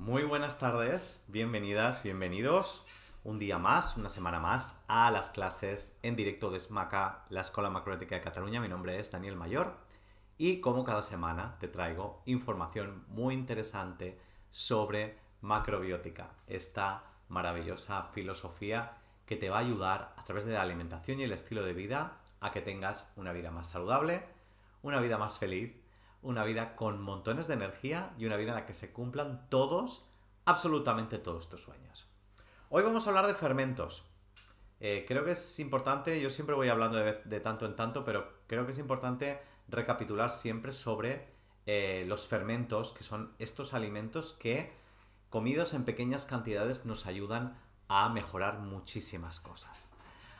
Muy buenas tardes, bienvenidas, bienvenidos un día más, una semana más a las clases en directo de SMACA, la Escuela Macrobiótica de Cataluña. Mi nombre es Daniel Mayor y como cada semana te traigo información muy interesante sobre macrobiótica, esta maravillosa filosofía que te va a ayudar a través de la alimentación y el estilo de vida a que tengas una vida más saludable, una vida más feliz una vida con montones de energía y una vida en la que se cumplan todos, absolutamente todos tus sueños. Hoy vamos a hablar de fermentos. Eh, creo que es importante, yo siempre voy hablando de, tanto en tanto, pero creo que es importante recapitular siempre sobre eh, los fermentos, que son estos alimentos que comidos en pequeñas cantidades nos ayudan a mejorar muchísimas cosas.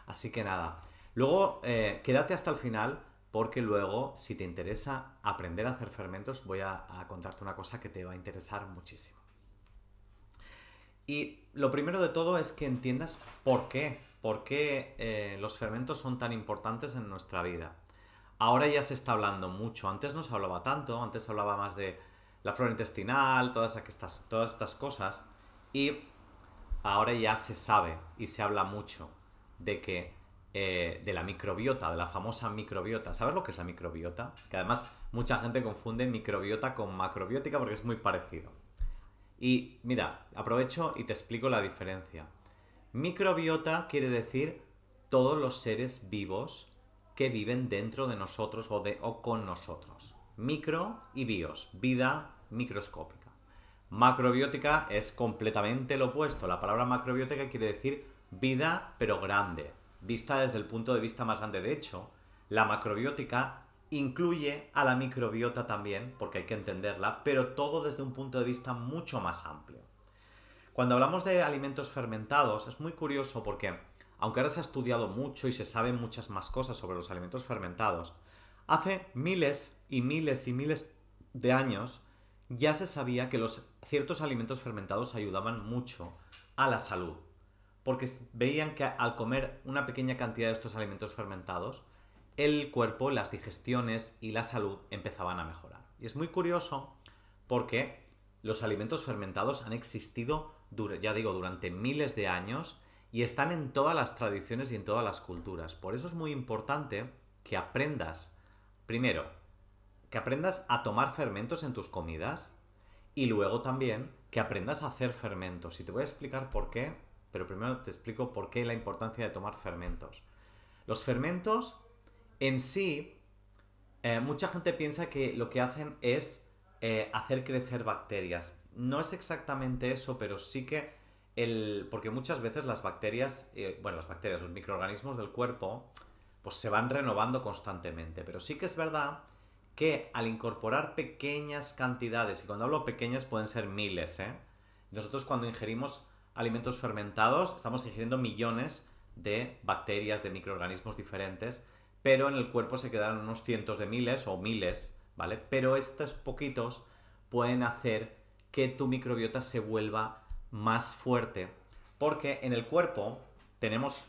Así que nada, luego eh, quédate hasta el final porque luego, si te interesa aprender a hacer fermentos, voy a, contarte una cosa que te va a interesar muchísimo. Y lo primero de todo es que entiendas por qué, por qué eh, los fermentos son tan importantes en nuestra vida. Ahora ya se está hablando mucho, antes no se hablaba tanto, antes se hablaba más de la flora intestinal, todas estas, todas estas cosas, y ahora ya se sabe y se habla mucho de que eh, de la microbiota, de la famosa microbiota. ¿Sabes lo que es la microbiota? Que además mucha gente confunde microbiota con macrobiótica porque es muy parecido. Y mira, aprovecho y te explico la diferencia. Microbiota quiere decir todos los seres vivos que viven dentro de nosotros o, de, o con nosotros. Micro y bios, vida microscópica. Macrobiótica es completamente lo opuesto. La palabra macrobiótica quiere decir vida pero grande, vista desde el punto de vista más grande. De hecho, la macrobiótica incluye a la microbiota también, porque hay que entenderla, pero todo desde un punto de vista mucho más amplio. Cuando hablamos de alimentos fermentados, es muy curioso porque, aunque ahora se ha estudiado mucho y se saben muchas más cosas sobre los alimentos fermentados, hace miles y miles y miles de años ya se sabía que los ciertos alimentos fermentados ayudaban mucho a la salud porque veían que al comer una pequeña cantidad de estos alimentos fermentados, el cuerpo, las digestiones y la salud empezaban a mejorar. Y es muy curioso porque los alimentos fermentados han existido, ya digo, durante miles de años y están en todas las tradiciones y en todas las culturas. Por eso es muy importante que aprendas, primero, que aprendas a tomar fermentos en tus comidas y luego también que aprendas a hacer fermentos. Y te voy a explicar por qué pero primero te explico por qué la importancia de tomar fermentos. Los fermentos en sí, eh, mucha gente piensa que lo que hacen es eh, hacer crecer bacterias. No es exactamente eso, pero sí que el... Porque muchas veces las bacterias, eh, bueno, las bacterias, los microorganismos del cuerpo, pues se van renovando constantemente. Pero sí que es verdad que al incorporar pequeñas cantidades, y cuando hablo pequeñas pueden ser miles, ¿eh? Nosotros cuando ingerimos alimentos fermentados estamos ingiriendo millones de bacterias, de microorganismos diferentes, pero en el cuerpo se quedaron unos cientos de miles o miles, ¿vale? Pero estos poquitos pueden hacer que tu microbiota se vuelva más fuerte, porque en el cuerpo tenemos,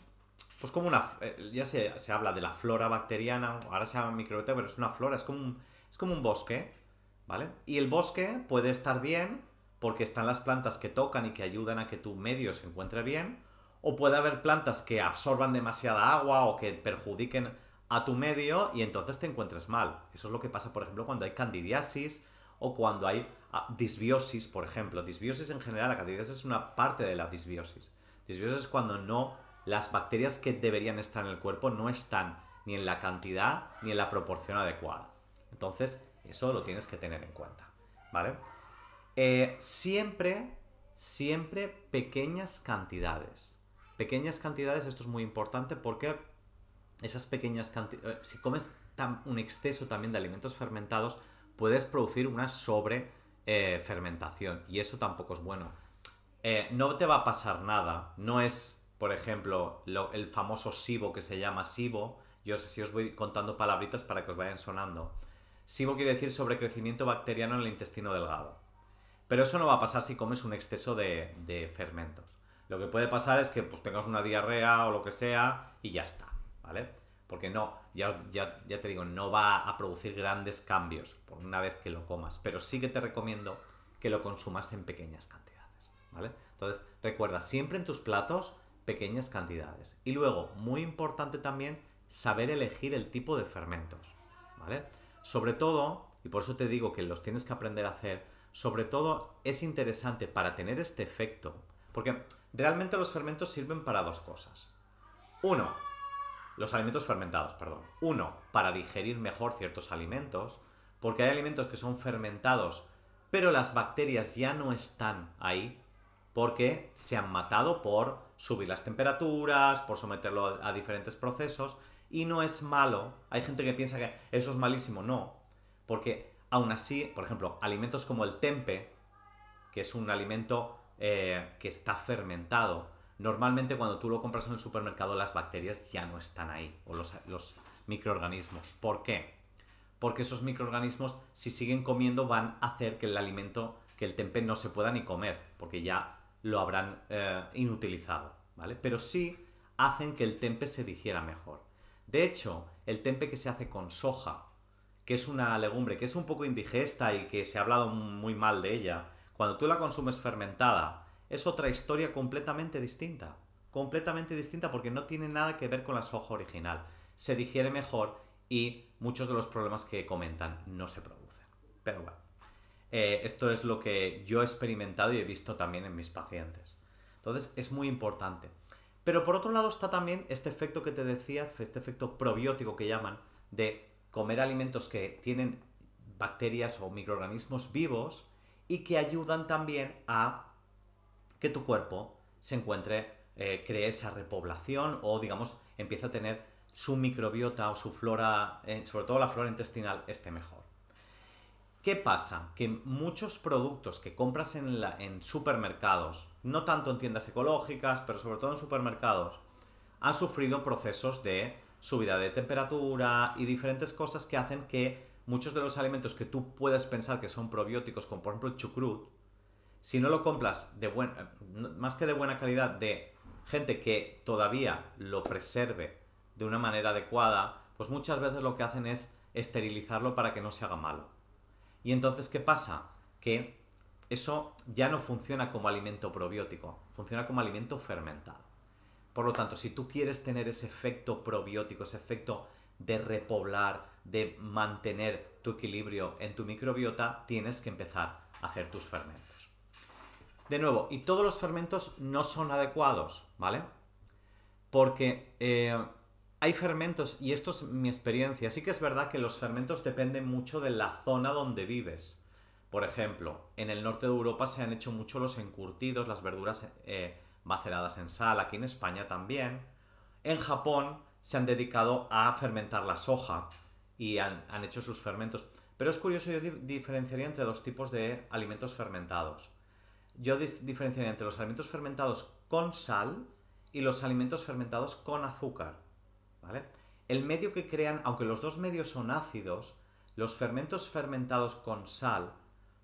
pues como una, eh, ya se, habla de la flora bacteriana, ahora se llama microbiota, pero es una flora, es como es como un bosque, ¿vale? Y el bosque puede estar bien porque están las plantas que tocan y que ayudan a que tu medio se encuentre bien, o puede haber plantas que absorban demasiada agua o que perjudiquen a tu medio y entonces te encuentres mal. Eso es lo que pasa, por ejemplo, cuando hay candidiasis o cuando hay ah, disbiosis, por ejemplo. Disbiosis en general, la candidiasis es una parte de la disbiosis. Disbiosis es cuando no las bacterias que deberían estar en el cuerpo no están ni en la cantidad ni en la proporción adecuada. Entonces, eso lo tienes que tener en cuenta, ¿vale? Eh, siempre, siempre pequeñas cantidades. Pequeñas cantidades, esto es muy importante porque esas pequeñas cantidades, eh, si comes un exceso también de alimentos fermentados, puedes producir una sobre eh, fermentación y eso tampoco es bueno. no te va a pasar nada, no es, por ejemplo, el famoso SIBO que se llama SIBO, yo sé si os voy contando palabritas para que os vayan sonando. SIBO quiere decir sobrecrecimiento bacteriano en el intestino delgado. Pero eso no va a pasar si comes un exceso de, fermentos. Lo que puede pasar es que pues, tengas una diarrea o lo que sea y ya está, ¿vale? Porque no, ya, ya, ya te digo, no va a producir grandes cambios por una vez que lo comas. Pero sí que te recomiendo que lo consumas en pequeñas cantidades, ¿vale? Entonces, recuerda, siempre en tus platos pequeñas cantidades. Y luego, muy importante también, saber elegir el tipo de fermentos, ¿vale? Sobre todo, y por eso te digo que los tienes que aprender a hacer sobre todo es interesante para tener este efecto, porque realmente los fermentos sirven para dos cosas. Uno, los alimentos fermentados, perdón. Uno, para digerir mejor ciertos alimentos, porque hay alimentos que son fermentados, pero las bacterias ya no están ahí porque se han matado por subir las temperaturas, por someterlo a, diferentes procesos, y no es malo. Hay gente que piensa que eso es malísimo, no, porque Aún así, por ejemplo, alimentos como el tempe, que es un alimento eh, que está fermentado, normalmente cuando tú lo compras en el supermercado las bacterias ya no están ahí, o los, microorganismos. ¿Por qué? Porque esos microorganismos, si siguen comiendo, van a hacer que el alimento, que el tempe no se pueda ni comer, porque ya lo habrán eh, inutilizado, ¿vale? Pero sí hacen que el tempe se digiera mejor. De hecho, el tempe que se hace con soja que es una legumbre que es un poco indigesta y que se ha hablado muy mal de ella, cuando tú la consumes fermentada, es otra historia completamente distinta. Completamente distinta porque no tiene nada que ver con la soja original. Se digiere mejor y muchos de los problemas que comentan no se producen. Pero bueno, eh, esto es lo que yo he experimentado y he visto también en mis pacientes. Entonces es muy importante. Pero por otro lado está también este efecto que te decía, este efecto probiótico que llaman, de comer alimentos que tienen bacterias o microorganismos vivos y que ayudan también a que tu cuerpo se encuentre, eh, cree esa repoblación o digamos empieza a tener su microbiota o su flora, eh, sobre todo la flora intestinal, esté mejor. ¿Qué pasa? Que muchos productos que compras en supermercados, no tanto en tiendas ecológicas, pero sobre todo en supermercados, han sufrido procesos de subida de temperatura y diferentes cosas que hacen que muchos de los alimentos que tú puedes pensar que son probióticos, como por ejemplo el chucrut, si no lo compras de más que de buena calidad, de gente que todavía lo preserve de una manera adecuada, pues muchas veces lo que hacen es esterilizarlo para que no se haga malo. Y entonces, ¿qué pasa? Que eso ya no funciona como alimento probiótico, funciona como alimento fermentado. Por lo tanto, si tú quieres tener ese efecto probiótico, ese efecto de repoblar, de mantener tu equilibrio en tu microbiota, tienes que empezar a hacer tus fermentos. De nuevo, y todos los fermentos no son adecuados, ¿vale? Porque eh, hay fermentos, y esto es mi experiencia, sí que es verdad que los fermentos dependen mucho de la zona donde vives. Por ejemplo, en el norte de Europa se han hecho mucho los encurtidos, las verduras eh, maceradas en sal, aquí en España también. En Japón se han dedicado a fermentar la soja y han, hecho sus fermentos. Pero es curioso, yo diferenciaría entre dos tipos de alimentos fermentados. Yo diferenciaría entre los alimentos fermentados con sal y los alimentos fermentados con azúcar. El medio que crean, aunque los dos medios son ácidos, los fermentos fermentados con sal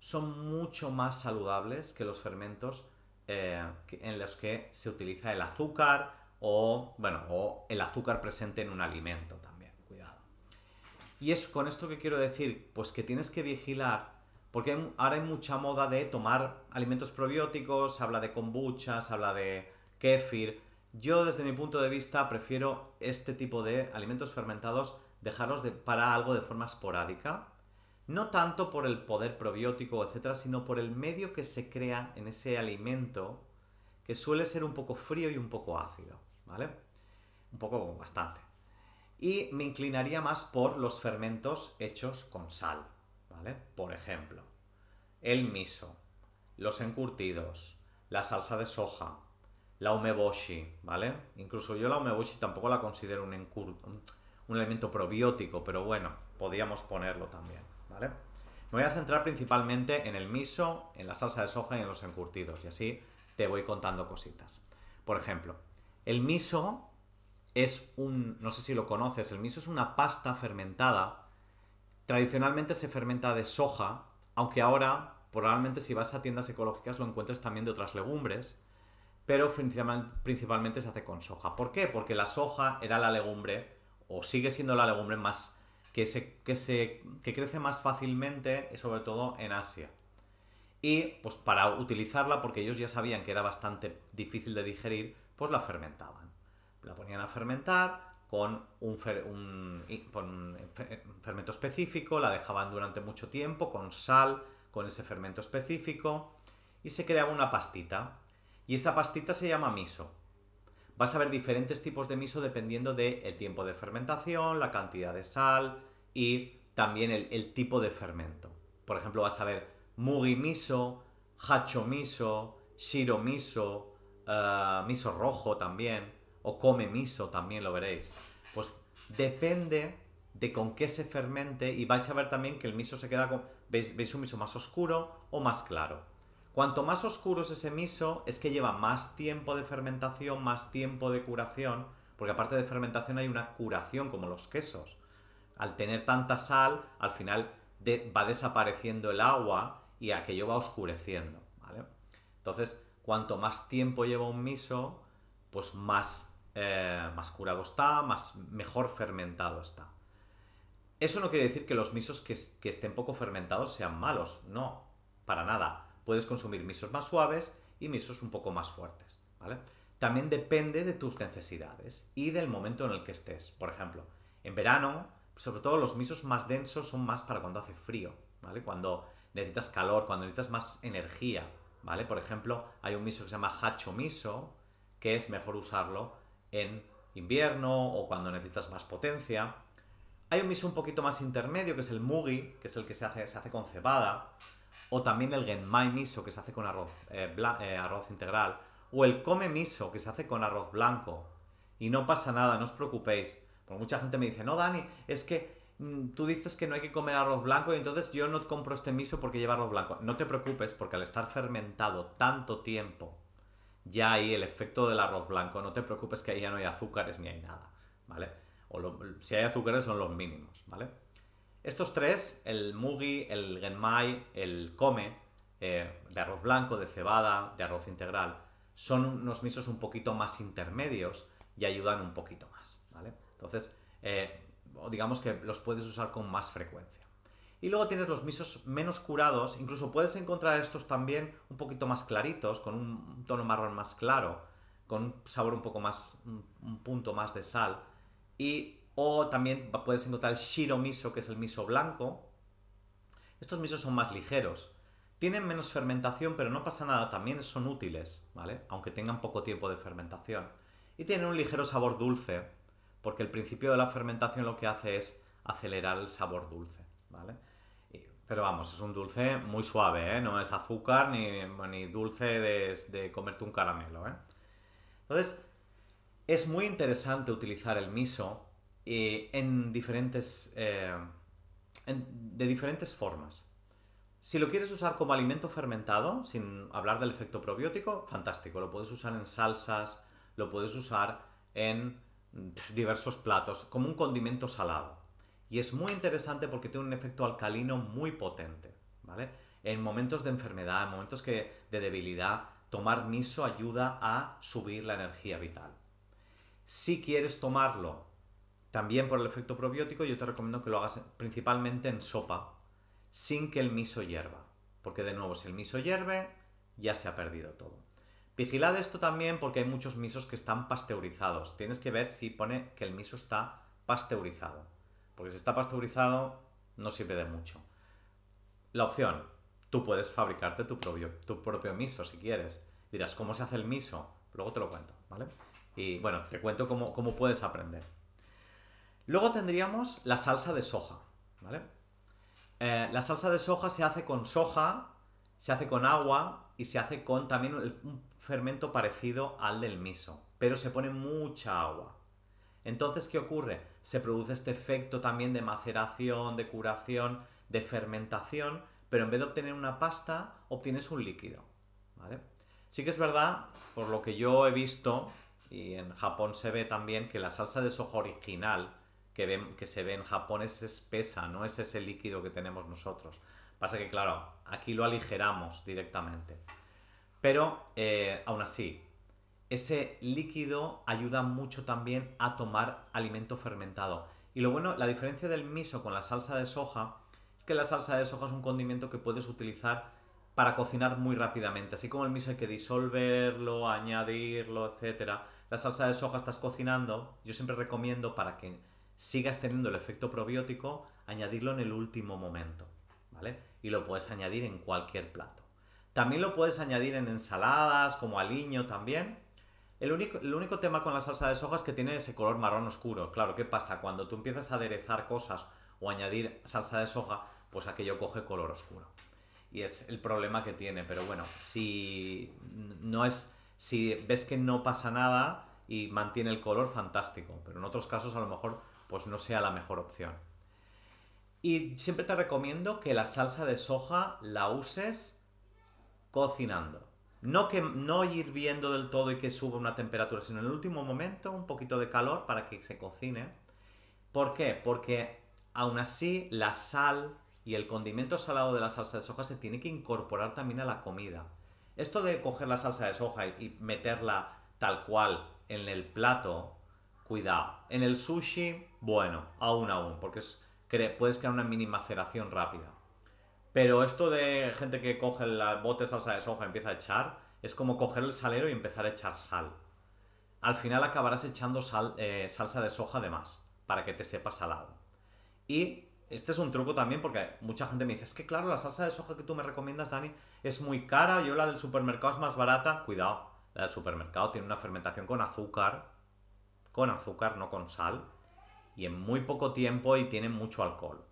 son mucho más saludables que los fermentos eh, en los que se utiliza el azúcar o, bueno, o el azúcar presente en un alimento también, cuidado. Y es con esto que quiero decir, pues que tienes que vigilar, porque ahora hay mucha moda de tomar alimentos probióticos, se habla de kombucha, se habla de kéfir. Yo desde mi punto de vista prefiero este tipo de alimentos fermentados dejarlos de, para algo de forma esporádica, no tanto por el poder probiótico, etcétera, sino por el medio que se crea en ese alimento que suele ser un poco frío y un poco ácido, ¿vale? Un poco bastante. Y me inclinaría más por los fermentos hechos con sal, ¿vale? Por ejemplo, el miso, los encurtidos, la salsa de soja, la umeboshi, ¿vale? Incluso yo la umeboshi tampoco la considero un, un alimento probiótico, pero bueno, podríamos ponerlo también. Me voy a centrar principalmente en el miso, en la salsa de soja y en los encurtidos, y así te voy contando cositas. Por ejemplo, el miso es un, no sé si lo conoces, el miso es una pasta fermentada. Tradicionalmente se fermenta de soja, aunque ahora probablemente si vas a tiendas ecológicas lo encuentres también de otras legumbres, pero principalmente se hace con soja. ¿Por qué? Porque la soja era la legumbre, o sigue siendo la legumbre más que, se, crece más fácilmente, sobre todo en Asia. Y pues para utilizarla, porque ellos ya sabían que era bastante difícil de digerir, pues la fermentaban. La ponían a fermentar con un, fermento específico, la dejaban durante mucho tiempo con sal, con ese fermento específico, y se creaba una pastita. Y esa pastita se llama miso. Vas a ver diferentes tipos de miso dependiendo del tiempo de fermentación, la cantidad de sal, y también el, tipo de fermento. Por ejemplo, vas a ver mugi miso, hacho miso, shiro miso, eh, miso rojo también, o come miso también lo veréis. Pues depende de con qué se fermente y vais a ver también que el miso se queda con... veis un miso más oscuro o más claro? Cuanto más oscuro es ese miso, es que lleva más tiempo de fermentación, más tiempo de curación, porque aparte de fermentación hay una curación como los quesos al tener tanta sal, al final va desapareciendo el agua y aquello va oscureciendo, ¿vale? Entonces, cuanto más tiempo lleva un miso, pues más, eh, más curado está, más mejor fermentado está. Eso no quiere decir que los misos que, estén poco fermentados sean malos, no, para nada. Puedes consumir misos más suaves y misos un poco más fuertes, También depende de tus necesidades y del momento en el que estés. Por ejemplo, en verano sobre todo los misos más densos son más para cuando hace frío, ¿vale? Cuando necesitas calor, cuando necesitas más energía, ¿vale? Por ejemplo, hay un miso que se llama hacho miso, que es mejor usarlo en invierno o cuando necesitas más potencia. Hay un miso un poquito más intermedio, que es el mugi, que es el que se hace, se hace con cebada, o también el genmai miso, que se hace con arroz, eh, eh, arroz integral, o el come miso, que se hace con arroz blanco. Y no pasa nada, no os preocupéis. Porque mucha gente me dice, no, Dani, es que mm, tú dices que no hay que comer arroz blanco y entonces yo no compro este miso porque lleva arroz blanco. No te preocupes porque al estar fermentado tanto tiempo, ya hay el efecto del arroz blanco, no te preocupes que ahí ya no hay azúcares ni hay nada, ¿vale? si hay azúcares son los mínimos, ¿vale? Estos tres, el mugi, el genmai, el come, eh, de arroz blanco, de cebada, de arroz integral, son unos misos un poquito más intermedios y ayudan un poquito más. Entonces, eh, digamos que los puedes usar con más frecuencia. Y luego tienes los misos menos curados, incluso puedes encontrar estos también un poquito más claritos, con un tono marrón más claro, con un sabor un poco más, un punto más de sal. Y, o también puedes encontrar el shiro miso, que es el miso blanco. Estos misos son más ligeros. Tienen menos fermentación, pero no pasa nada, también son útiles, ¿vale? Aunque tengan poco tiempo de fermentación. Y tienen un ligero sabor dulce, porque el principio de la fermentación lo que hace es acelerar el sabor dulce, ¿vale? Pero vamos, es un dulce muy suave, ¿eh? no es azúcar ni, ni dulce de, comerte un caramelo. ¿eh? Entonces, es muy interesante utilizar el miso eh, en diferentes, eh, de diferentes formas. Si lo quieres usar como alimento fermentado, sin hablar del efecto probiótico, fantástico. Lo puedes usar en salsas, lo puedes usar en Mm, diversos platos, como un condimento salado. Y es muy interesante porque tiene un efecto alcalino muy potente, ¿vale? En momentos de enfermedad, en momentos que, de debilidad, tomar miso ayuda a subir la energía vital. Si quieres tomarlo también por el efecto probiótico, yo te recomiendo que lo hagas principalmente en sopa, sin que el miso hierva. Porque de nuevo, si el miso hierve, ya se ha perdido todo. Vigilad esto también porque hay muchos misos que están pasteurizados. Tienes que ver si pone que el miso está pasteurizado. Porque si está pasteurizado, no sirve de mucho. La opción, tú puedes fabricarte tu propio, tu propio miso si quieres. Dirás, ¿cómo se hace el miso? Luego te lo cuento, ¿vale? Y bueno, te cuento cómo, puedes aprender. Luego tendríamos la salsa de soja, ¿vale? Eh, la salsa de soja se hace con soja, se hace con agua y se hace con también un fermento parecido al del miso, pero se pone mucha agua. Entonces, ¿qué ocurre? Se produce este efecto también de maceración, de curación, de fermentación, pero en vez de obtener una pasta, obtienes un líquido. Sí que es verdad, por lo que yo he visto, y en Japón se ve también que la salsa de soja original que, que se ve en Japón es espesa, no es ese líquido que tenemos nosotros. Pasa que, claro, aquí lo aligeramos directamente. Pero eh, aún así, ese líquido ayuda mucho también a tomar alimento fermentado. Y lo bueno, la diferencia del miso con la salsa de soja es que la salsa de soja es un condimento que puedes utilizar para cocinar muy rápidamente. Así como el miso hay que disolverlo, añadirlo, etc. La salsa de soja estás cocinando. Yo siempre recomiendo para que sigas teniendo el efecto probiótico, añadirlo en el último momento. ¿Vale? Y lo puedes añadir en cualquier plato. También lo puedes añadir en ensaladas, como aliño también. El único, el único, tema con la salsa de soja es que tiene ese color marrón oscuro. Claro, ¿qué pasa? Cuando tú empiezas a aderezar cosas o añadir salsa de soja, pues aquello coge color oscuro. Y es el problema que tiene. Pero bueno, si no es. Si ves que no pasa nada y mantiene el color, fantástico. Pero en otros casos, a lo mejor, pues no sea la mejor opción. Y siempre te recomiendo que la salsa de soja la uses cocinando. No, que, no hirviendo del todo y que suba una temperatura, sino en el último momento un poquito de calor para que se cocine. ¿Por qué? Porque aún así la sal y el condimento salado de la salsa de soja se tiene que incorporar también a la comida. Esto de coger la salsa de soja y meterla tal cual en el plato, cuidado. En el sushi, bueno, aún aún, porque puedes crear una mini maceración rápida. Pero esto de gente que coge el bote de salsa de soja y empieza a echar, es como coger el salero y empezar a echar sal. Al final acabarás echando eh, salsa de soja de más, para que te sepa salado. Y este es un truco también porque mucha gente me dice, es que claro, la salsa de soja que tú me recomiendas, Dani, es muy cara, yo la del supermercado es más barata. Cuidado, la del supermercado tiene una fermentación con azúcar, con azúcar, no con sal, y en muy poco tiempo y tiene mucho alcohol.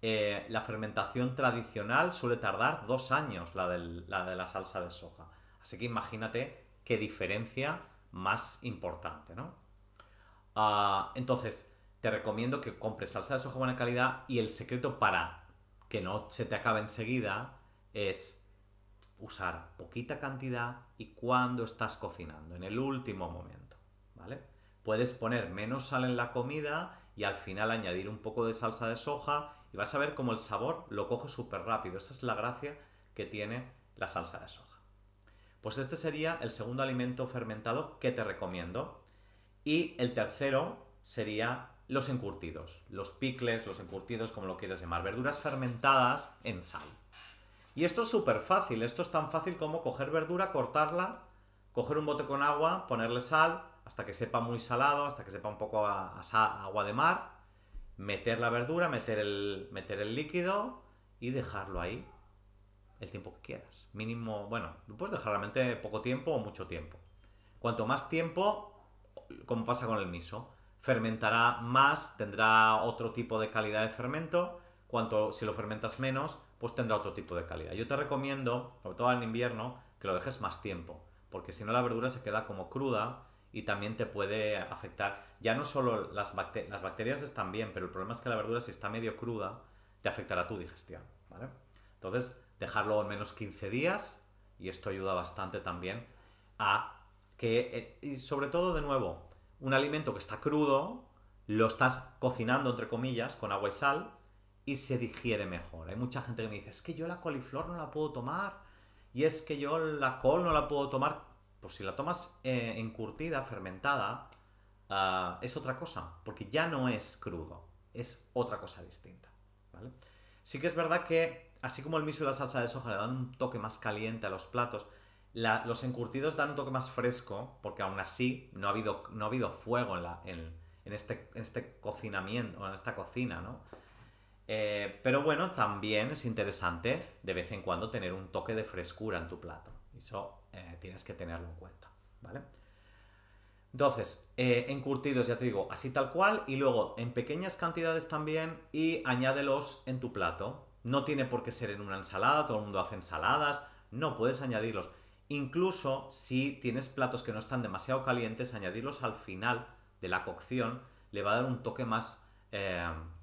Eh, la fermentación tradicional suele tardar dos años, la, de la salsa de soja. Así que imagínate qué diferencia más importante, ¿no? Ah, entonces, te recomiendo que compres salsa de soja buena calidad y el secreto para que no se te acabe enseguida es usar poquita cantidad y cuando estás cocinando, en el último momento, ¿vale? Puedes poner menos sal en la comida y al final añadir un poco de salsa de soja y vas a ver cómo el sabor lo coge súper rápido. Esa es la gracia que tiene la salsa de soja. Pues este sería el segundo alimento fermentado que te recomiendo. Y el tercero sería los encurtidos, los picles, los encurtidos, como lo quieras llamar, verduras fermentadas en sal. Y esto es súper fácil, esto es tan fácil como coger verdura, cortarla, coger un bote con agua, ponerle sal, hasta que sepa muy salado, hasta que sepa un poco a agua de mar, meter la verdura, meter el, meter el líquido y dejarlo ahí el tiempo que quieras. Mínimo, bueno, puedes dejar realmente poco tiempo o mucho tiempo. Cuanto más tiempo, como pasa con el miso, fermentará más, tendrá otro tipo de calidad de fermento. Cuanto si lo fermentas menos, pues tendrá otro tipo de calidad. Yo te recomiendo, sobre todo en invierno, que lo dejes más tiempo, porque si no la verdura se queda como cruda y también te puede afectar. Ya no solo las, bacterias están bien, pero el problema es que la verdura si está medio cruda, te afectará tu digestión, ¿vale? Entonces, dejarlo al menos 15 días y esto ayuda bastante también a que, eh, y sobre todo de nuevo, un alimento que está crudo, lo estás cocinando entre comillas con agua y sal y se digiere mejor. Hay mucha gente que me dice, es que yo la coliflor no la puedo tomar y es que yo la col no la puedo tomar pues si la tomas eh, encurtida, fermentada, ah, es otra cosa, porque ya no es crudo, es otra cosa distinta. Sí que es verdad que, así como el miso y la salsa de soja le dan un toque más caliente a los platos, los encurtidos dan un toque más fresco, porque aún así no ha habido, no ha habido fuego en, este, en este, cocinamiento, en esta cocina, ¿no? Eh, pero bueno, también es interesante de vez en cuando tener un toque de frescura en tu plato. Eso eh, tienes que tenerlo en cuenta, ¿vale? Entonces, eh, encurtidos, ya te digo, así tal cual, y luego en pequeñas cantidades también, y añádelos en tu plato. No tiene por qué ser en una ensalada, todo el mundo hace ensaladas, no, puedes añadirlos. Incluso si tienes platos que no están demasiado calientes, añadirlos al final de la cocción le va a dar un toque más eh,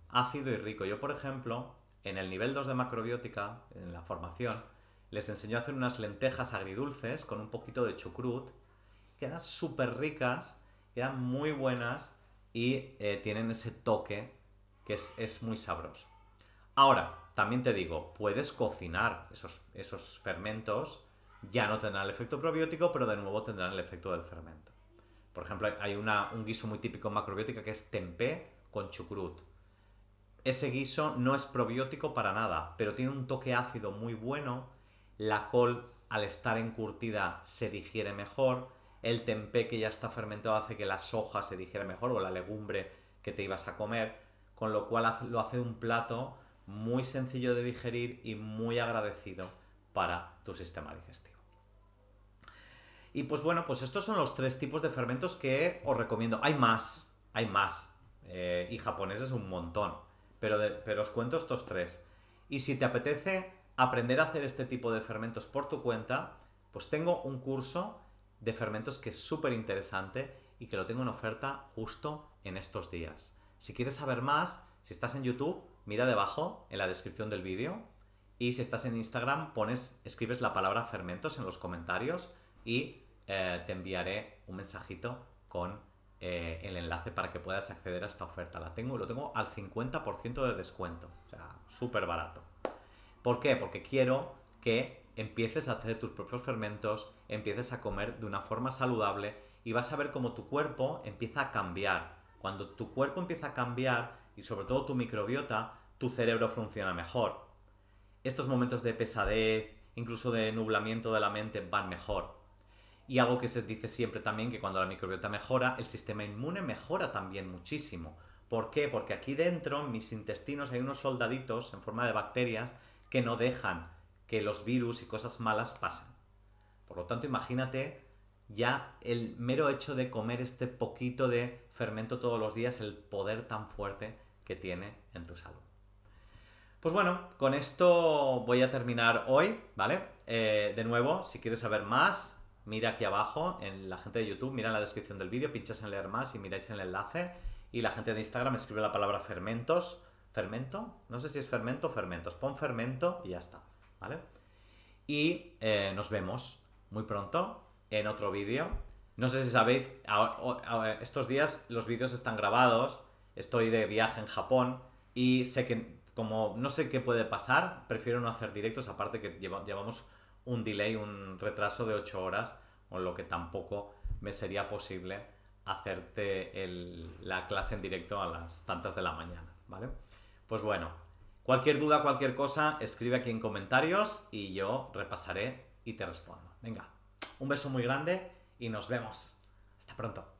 ácido y rico. Yo, por ejemplo, en el nivel 2 de macrobiótica, en la formación, les enseñó a hacer unas lentejas agridulces con un poquito de chucrut, Quedan súper ricas, quedan muy buenas y eh, tienen ese toque que es, muy sabroso. Ahora, también te digo, puedes cocinar esos, fermentos, ya no tendrán el efecto probiótico, pero de nuevo tendrán el efecto del fermento. Por ejemplo, hay un guiso muy típico en macrobiótica que es tempé con chucrut. Ese guiso no es probiótico para nada, pero tiene un toque ácido muy bueno la col al estar encurtida se digiere mejor, el tempé que ya está fermentado hace que la soja se digiere mejor o la legumbre que te ibas a comer, con lo cual lo hace un plato muy sencillo de digerir y muy agradecido para tu sistema digestivo. Y pues bueno, pues estos son los tres tipos de fermentos que os recomiendo. Hay más, hay más. Eh, y japonés un montón. Pero, pero os cuento estos tres. Y si te apetece aprender a hacer este tipo de fermentos por tu cuenta, pues tengo un curso de fermentos que es súper interesante y que lo tengo en oferta justo en estos días. Si quieres saber más, si estás en YouTube, mira debajo en la descripción del vídeo y si estás en Instagram, pones, escribes la palabra fermentos en los comentarios y eh, te enviaré un mensajito con eh, el enlace para que puedas acceder a esta oferta. La tengo, lo tengo al 50% de descuento, o sea, súper barato. ¿Por qué? Porque quiero que empieces a hacer tus propios fermentos, empieces a comer de una forma saludable y vas a ver cómo tu cuerpo empieza a cambiar. Cuando tu cuerpo empieza a cambiar y sobre todo tu microbiota, tu cerebro funciona mejor. Estos momentos de pesadez, incluso de nublamiento de la mente, van mejor. Y algo que se dice siempre también, que cuando la microbiota mejora, el sistema inmune mejora también muchísimo. ¿Por qué? Porque aquí dentro, en mis intestinos, hay unos soldaditos en forma de bacterias que no dejan que los virus y cosas malas pasen. Por lo tanto, imagínate ya el mero hecho de comer este poquito de fermento todos los días, el poder tan fuerte que tiene en tu salud. Pues bueno, con esto voy a terminar hoy, ¿vale? Eh, de nuevo, si quieres saber más, mira aquí abajo, en la gente de YouTube, mira en la descripción del vídeo, pinchas en leer más y miráis en el enlace. Y la gente de Instagram escribe la palabra fermentos fermento, no sé si es fermento o fermentos, pon fermento y ya está, ¿vale? Y eh, nos vemos muy pronto en otro vídeo. No sé si sabéis, estos días los vídeos están grabados, estoy de viaje en Japón y sé que como no sé qué puede pasar, prefiero no hacer directos, aparte que llevamos un delay, un retraso de 8 horas, con lo que tampoco me sería posible hacerte la clase en directo a las tantas de la mañana, ¿vale? Pues bueno, cualquier duda, cualquier cosa, escribe aquí en comentarios y yo repasaré y te respondo. Venga, un beso muy grande y nos vemos. Hasta pronto.